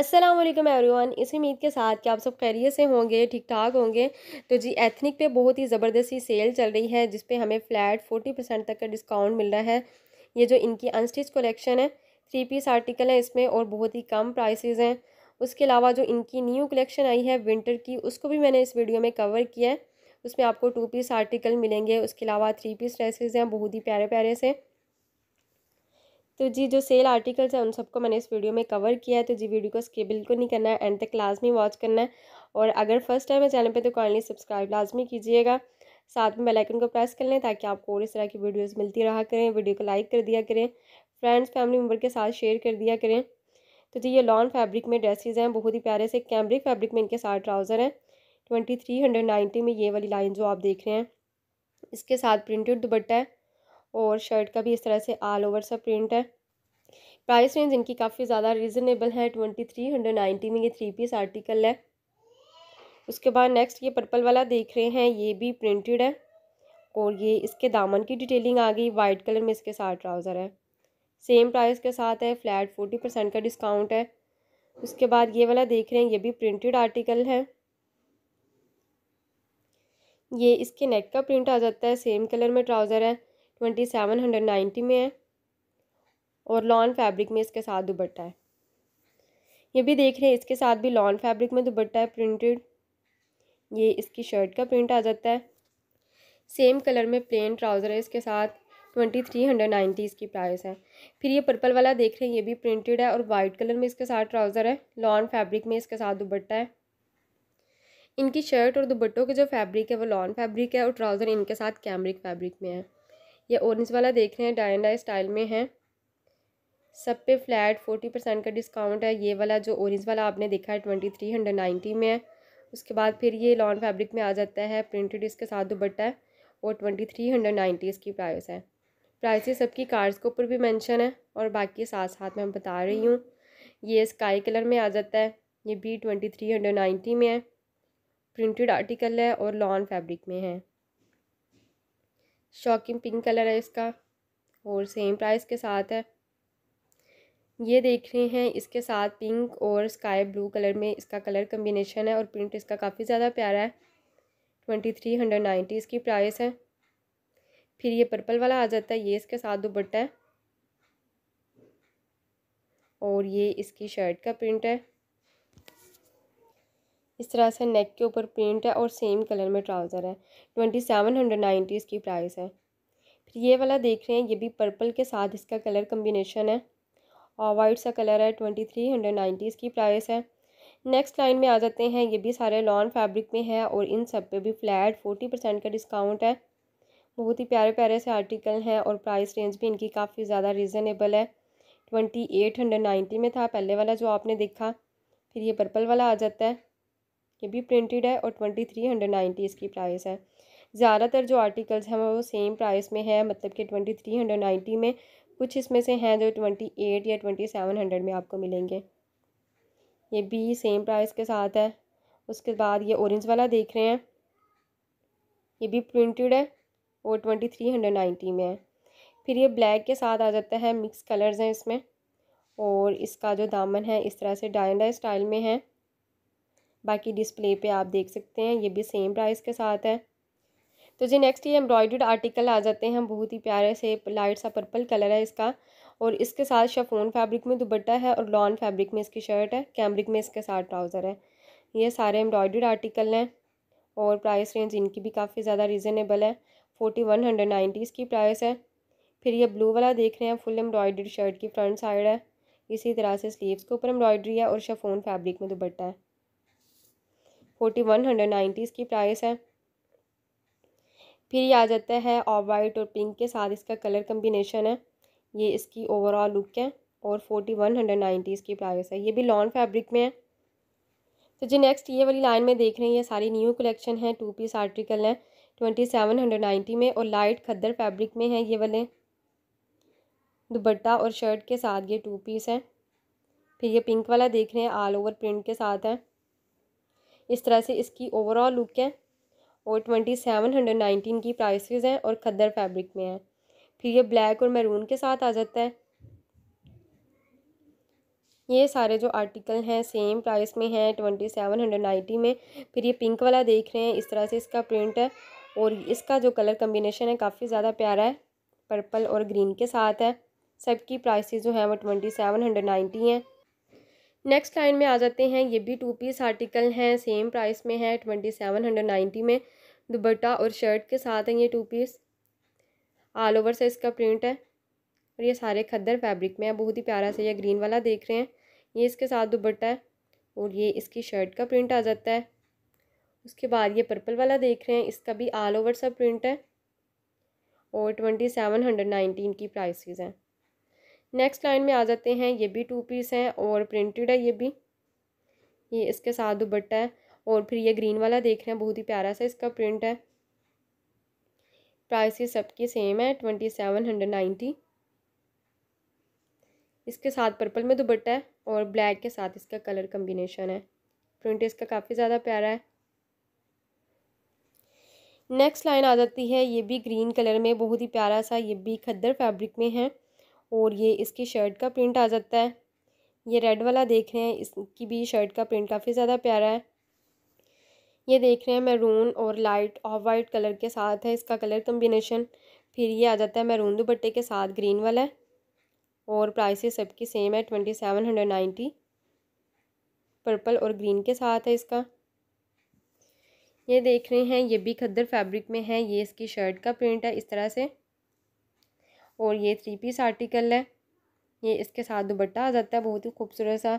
अस्सलाम वालेकुम एवरीवन इस उम्मीद के साथ कि आप सब खैरियत से होंगे ठीक ठाक होंगे तो जी एथनिक पे बहुत ही ज़बरदस्त सी सेल चल रही है जिस पे हमें फ्लैट फोर्टी परसेंट तक का डिस्काउंट मिल रहा है ये जो इनकी अनस्टिच कलेक्शन है थ्री पीस आर्टिकल है इसमें और बहुत ही कम प्राइसेज हैं उसके अलावा जो इनकी न्यू कलेक्शन आई है विंटर की उसको भी मैंने इस वीडियो में कवर किया है उसमें आपको टू पीस आर्टिकल मिलेंगे उसके अलावा थ्री पीस ड्रेसेज हैं बहुत ही प्यारे प्यारे से तो जी जो सेल आर्टिकल्स हैं उन सबको मैंने इस वीडियो में कवर किया है तो जी वीडियो को स्किप बिल्कुल नहीं करना है एंड तक लाजमी वॉच करना है और अगर फर्स्ट टाइम है चैनल पे तो काइंडली सब्सक्राइब लाजमी कीजिएगा साथ में बेल आइकन को प्रेस कर लें ताकि आपको और इस तरह की वीडियोस मिलती रहा करें वीडियो को लाइक कर दिया करें फ्रेंड्स फैमिली मेम्बर के साथ शेयर कर दिया करें तो जी ये लॉन फैब्रिक में ड्रेसेज हैं बहुत ही प्यारे से कैमरिक फैब्रिक में इनके साथ ट्राउज़र हैं ट्वेंटी थ्री हंड्रेड नाइन्टी में ये वाली लाइन जो आप देख रहे हैं इसके साथ प्रिंटेड दुपट्टा है और शर्ट का भी इस तरह से ऑल ओवर सा प्रिंट है प्राइस रेंज इनकी काफ़ी ज़्यादा रिजनेबल है ट्वेंटी थ्री हंड्रेड नाइन्टी में ये थ्री पीस आर्टिकल है उसके बाद नेक्स्ट ये पर्पल वाला देख रहे हैं ये भी प्रिंटेड है और ये इसके दामन की डिटेलिंग आ गई वाइट कलर में इसके साथ ट्राउज़र है सेम प्राइस के साथ है फ्लैट फोर्टी परसेंट का डिस्काउंट है उसके बाद ये वाला देख रहे हैं ये भी प्रिंटेड आर्टिकल है ये इसके नेक का प्रिंट आ जाता है सेम कलर में ट्राउज़र है ट्वेंटी सेवन हंड्रेड नाइन्टी में है और लॉन फैब्रिक में इसके साथ दुबट्टा है ये भी देख रहे हैं इसके साथ भी लॉन फैब्रिक में दुबट्टा है प्रिंटेड ये इसकी शर्ट का प्रिंट आ जाता है सेम कलर में प्लेन ट्राउज़र है इसके साथ ट्वेंटी थ्री हंड्रेड नाइन्टी इसकी प्राइस है फिर ये पर्पल वाला देख रहे हैं ये भी प्रिंटेड है और वाइट कलर में इसके साथ ट्राउज़र है लॉन फैब्रिक में इसके साथ दुबट्टा है इनकी शर्ट और दुबट्टों के जो फैब्रिक है वो लॉन फैब्रिक है और ट्राउज़र इनके साथ कैमरिक फैब्रिक में है या ऑरेंज वाला देख रहे हैं डायंडा स्टाइल में है सब पे फ्लैट फोर्टी परसेंट का डिस्काउंट है ये वाला जो ऑरेंज वाला आपने देखा है ट्वेंटी थ्री हंड्रेड नाइन्टी में है उसके बाद फिर ये लॉन फैब्रिक में आ जाता है प्रिंटेड इसके साथ दुबट्टा है और ट्वेंटी थ्री हंड्रेड नाइन्टी इसकी प्राइस है प्राइस सबकी कार्ड्स के ऊपर भी मैंशन है और बाकी साथ साथ मैं बता रही हूँ ये स्काई कलर में आ जाता है ये भी ट्वेंटी थ्री हंड्रेड नाइन्टी में है प्रिंटेड आर्टिकल है और लॉन फैब्रिक में है शॉकिंग पिंक कलर है इसका और सेम प्राइस के साथ है ये देख रहे हैं इसके साथ पिंक और स्काई ब्लू कलर में इसका कलर कम्बिनेशन है और प्रिंट इसका काफ़ी ज़्यादा प्यारा है ट्वेंटी थ्री हंड्रेड नाइन्टी इसकी प्राइस है फिर ये पर्पल वाला आ जाता है ये इसके साथ दुपट्टा है और ये इसकी शर्ट का प्रिंट है इस तरह से नेक के ऊपर प्रिंट है और सेम कलर में ट्राउज़र है ट्वेंटी सेवन हंड्रेड नाइन्टी इसकी प्राइस है फिर ये वाला देख रहे हैं ये भी पर्पल के साथ इसका कलर कम्बिनेशन है और वाइट सा कलर है ट्वेंटी थ्री हंड्रेड नाइन्टी इसकी प्राइस है नेक्स्ट लाइन में आ जाते हैं ये भी सारे लॉन फैब्रिक में है और इन सब पे भी फ्लैट फोर्टी परसेंट का डिस्काउंट है बहुत ही प्यारे प्यारे से आर्टिकल हैं और प्राइस रेंज भी इनकी काफ़ी ज़्यादा रिजनेबल है ट्वेंटी एट हंड्रेड नाइन्टी में था पहले वाला जो आपने देखा फिर ये पर्पल वाला आ जाता है ये भी प्रिंटेड है और ट्वेंटी थ्री हंड्रेड नाइन्टी इसकी प्राइस है ज़्यादातर जो आर्टिकल्स हैं वो सेम प्राइस में है मतलब कि ट्वेंटी थ्री हंड्रेड नाइन्टी में कुछ इसमें से हैं जो ट्वेंटी एट या ट्वेंटी सेवन हंड्रेड में आपको मिलेंगे ये भी सेम प्राइस के साथ है उसके बाद ये ऑरेंज वाला देख रहे हैं ये भी प्रिंटेड है और ट्वेंटी थ्री हंड्रेड नाइन्टी में है फिर ये ब्लैक के साथ आ जाता है मिक्स कलर्स हैं इसमें और इसका जो दामन है इस तरह से डायंडा स्टाइल में है बाकी डिस्प्ले पे आप देख सकते हैं ये भी सेम प्राइस के साथ है तो जी नेक्स्ट ये एम्ब्रॉयड आर्टिकल आ जाते हैं बहुत ही प्यारे से लाइट सा पर्पल कलर है इसका और इसके साथ शफोन फैब्रिक में दुबट्टा है और लॉन फैब्रिक में इसकी शर्ट है कैमरिक में इसके साथ ट्राउज़र है ये सारे एम्ब्रॉयड आर्टिकल हैं और प्राइस रेंज इनकी भी काफ़ी ज़्यादा रिजनेबल है फोर्टी वन हंड्रेड नाइन्टी इसकी प्राइस है फिर ये ब्लू वाला देख रहे हैं फुल एम्ब्रॉयड शर्ट की फ्रंट साइड है इसी तरह से स्लीव्स के ऊपर एम्ब्रॉयड्री है और शफोन फैब्रिक में दुबट्टा है फोर्टी वन हंड्रेड नाइन्टी इसकी प्राइस है फिर ये आ जाता है ऑफ वाइट और पिंक के साथ इसका कलर कम्बिनेशन है ये इसकी ओवरऑल लुक है और फोर्टी वन हंड्रेड नाइन्टी इसकी प्राइस है ये भी लॉन फैब्रिक में है तो जी नेक्स्ट ये वाली लाइन में देख रहे हैं ये सारी न्यू कलेक्शन है टू पीस आर्टिकल हैं ट्वेंटी सेवन हंड्रेड नाइन्टी में और लाइट खद्दर फैब्रिक में है ये वाले दुपट्टा और शर्ट के साथ ये टू पीस है फिर ये पिंक वाला देख रहे हैं ऑल ओवर प्रिंट के साथ है इस तरह से इसकी ओवरऑल लुक है और ट्वेंटी सेवन हंड्रेड नाइनटीन की प्राइसेस हैं और खद्दर फैब्रिक में है फिर ये ब्लैक और मैरून के साथ आ जाता है ये सारे जो आर्टिकल हैं सेम प्राइस में हैं ट्वेंटी सेवन हंड्रेड नाइन्टी में फिर ये पिंक वाला देख रहे हैं इस तरह से इसका प्रिंट है और इसका जो कलर कम्बिनेशन है काफ़ी ज़्यादा प्यारा है पर्पल और ग्रीन के साथ है सबकी प्राइसेस जो हैं वो ट्वेंटी सेवन हंड्रेड नाइन्टी हैं नेक्स्ट लाइन में आ जाते हैं ये भी टू पीस आर्टिकल हैं सेम प्राइस में है ट्वेंटी सेवन हंड्रेड नाइन्टी में दुबट्टा और शर्ट के साथ हैं ये टू पीस ऑल ओवर से इसका प्रिंट है और ये सारे खद्दर फैब्रिक में है बहुत ही प्यारा से ये ग्रीन वाला देख रहे हैं ये इसके साथ दुबट्टा है और ये इसकी शर्ट का प्रिंट आ जाता है उसके बाद ये पर्पल वाला देख रहे हैं इसका भी ऑल ओवर सा प्रिंट है और ट्वेंटी सेवन हंड्रेड नाइनटीन की प्राइसेस हैं नेक्स्ट लाइन में आ जाते हैं ये भी टू पीस है और प्रिंटेड है ये भी ये इसके साथ दुबट्टा है और फिर ये ग्रीन वाला देख रहे हैं बहुत ही प्यारा सा इसका प्रिंट है प्राइस ये सबकी सेम है ट्वेंटी सेवन हंड्रेड नाइन्टी इसके साथ पर्पल में दुबट्टा है और ब्लैक के साथ इसका कलर कम्बिनेशन है प्रिंट इसका काफ़ी ज़्यादा प्यारा है नेक्स्ट लाइन आ जाती है ये भी ग्रीन कलर में बहुत ही प्यारा सा ये भी खद्दर फैब्रिक में है और ये इसकी शर्ट का प्रिंट आ जाता है ये रेड वाला देख रहे हैं इसकी भी शर्ट का प्रिंट काफ़ी ज़्यादा प्यारा है ये देख रहे हैं मैरून और लाइट ऑफ वाइट कलर के साथ है इसका कलर कम्बिनेशन फिर ये आ जाता है मैरून दुपट्टे के साथ ग्रीन वाला और प्राइसेस सबकी सेम है twenty seven hundred ninety purple और ग्रीन के साथ है इसका ये देख रहे हैं ये भी खद्दर फैब्रिक में है ये इसकी शर्ट का प्रिंट है इस तरह से और ये थ्री पीस आर्टिकल है ये इसके साथ दुबट्टा आ जाता है बहुत ही खूबसूरत सा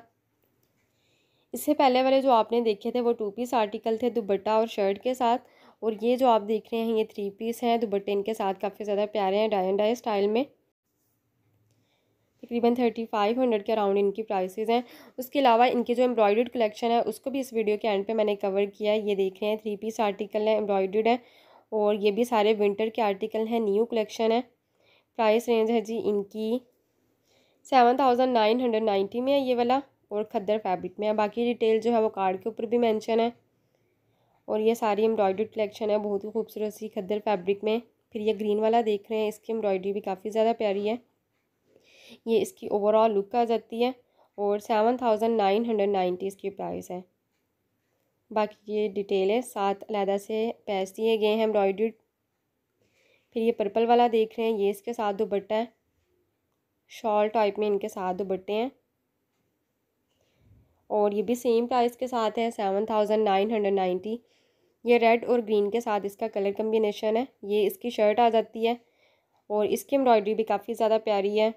इससे पहले वाले जो आपने देखे थे वो टू पीस आर्टिकल थे दुबट्टा और शर्ट के साथ और ये जो आप देख रहे हैं ये थ्री पीस हैं दुबट्टे इनके साथ काफ़ी ज़्यादा प्यारे हैं डाई एंड डाई स्टाइल में तकरीबन थर्टी फाइव हंड्रेड के अराउंड इनकी प्राइसेस हैं उसके अलावा इनके जो एम्ब्रॉयड कलेक्शन है उसको भी इस वीडियो के एंड पे मैंने कवर किया है ये देख रहे हैं थ्री पीस आर्टिकल हैं एम्ब्रॉयड हैं और ये भी सारे विंटर के आर्टिकल हैं न्यू कलेक्शन है प्राइस रेंज है जी इनकी seven thousand nine hundred ninety में है ये वाला और खद्दर फैब्रिक में है बाकी डिटेल जो है वो कार्ड के ऊपर भी मेंशन है और ये सारी एम्ब्रॉयडरी कलेक्शन है बहुत ही खूबसूरत सी खद्दर फैब्रिक में फिर ये ग्रीन वाला देख रहे हैं इसकी एम्ब्रॉयडरी भी काफ़ी ज़्यादा प्यारी है ये इसकी ओवरऑल लुक आ जाती है और seven thousand nine hundred ninety इसकी प्राइस है बाकी ये डिटेल है सात अलहदा से पैस दिए गए हैं एम्ब्रॉयड्री फिर ये पर्पल वाला देख रहे हैं ये इसके साथ दुपट्टा है शॉल टाइप में इनके साथ दुपट्टे हैं और ये भी सेम प्राइस के साथ है seven thousand nine hundred ninety ये रेड और ग्रीन के साथ इसका कलर कम्बिनेशन है ये इसकी शर्ट आ जाती है और इसकी एम्ब्रॉयडरी भी काफ़ी ज़्यादा प्यारी है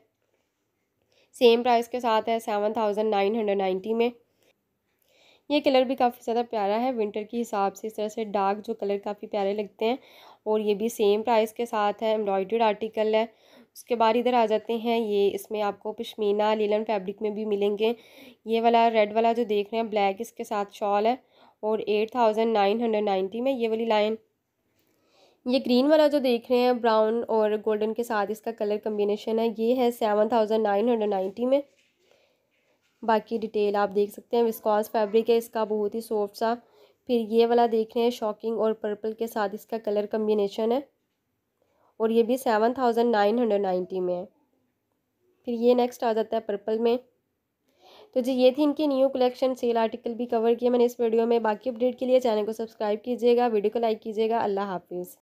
सेम प्राइस के साथ है seven thousand nine hundred ninety में ये कलर भी काफ़ी ज़्यादा प्यारा है विंटर के हिसाब से इस तरह से डार्क जो कलर काफ़ी प्यारे लगते हैं और ये भी सेम प्राइस के साथ है एम्ब्रॉयड्रीड आर्टिकल है उसके बाद इधर आ जाते हैं ये इसमें आपको पश्मीना लीलन फैब्रिक में भी मिलेंगे ये वाला रेड वाला जो देख रहे हैं ब्लैक इसके साथ शॉल है और eight thousand nine hundred ninety में ये वाली लाइन ये ग्रीन वाला जो देख रहे हैं ब्राउन और गोल्डन के साथ इसका कलर कम्बिनेशन है ये है seven thousand nine hundred ninety में बाकी डिटेल आप देख सकते हैं विस्कॉस फैब्रिक है इसका बहुत ही सॉफ्ट सा फिर ये वाला देख रहे हैं शॉकिंग और पर्पल के साथ इसका कलर कम्बिनेशन है और ये भी seven thousand nine hundred ninety में है फिर ये नेक्स्ट आ जाता है पर्पल में तो जी ये थी इनकी न्यू कलेक्शन सेल आर्टिकल भी कवर किया मैंने इस वीडियो में बाकी अपडेट के लिए चैनल को सब्सक्राइब कीजिएगा वीडियो को लाइक कीजिएगा अल्लाह हाफिज़